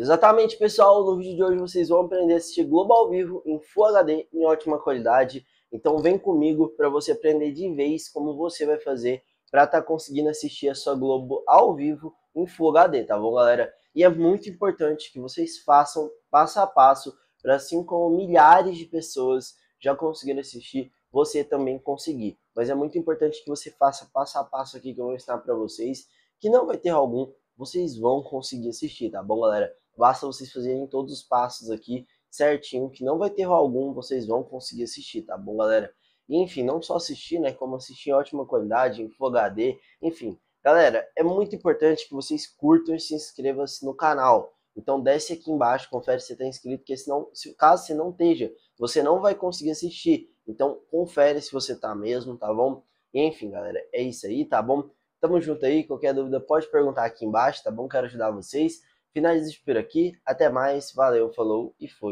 Exatamente, pessoal. No vídeo de hoje vocês vão aprender a assistir Globo ao vivo em Full HD em ótima qualidade. Então vem comigo para você aprender de vez como você vai fazer para estar tá conseguindo assistir a sua Globo ao vivo em Full HD, tá bom, galera? E é muito importante que vocês façam passo a passo para assim como milhares de pessoas já conseguiram assistir, você também conseguir. Mas é muito importante que você faça passo a passo aqui que eu vou ensinar para vocês, que não vai ter algum vocês vão conseguir assistir, tá bom, galera? Basta vocês fazerem todos os passos aqui certinho, que não vai ter erro algum, vocês vão conseguir assistir, tá bom, galera? E, enfim, não só assistir, né, como assistir em ótima qualidade, em Full HD, enfim. Galera, é muito importante que vocês curtam e se inscrevam -se no canal. Então desce aqui embaixo, confere se você está inscrito, porque senão, se, caso você não esteja, você não vai conseguir assistir. Então confere se você está mesmo, tá bom? E, enfim, galera, é isso aí, tá bom? Tamo junto aí, qualquer dúvida pode perguntar aqui embaixo, tá bom? Quero ajudar vocês. de por aqui, até mais, valeu, falou e fui.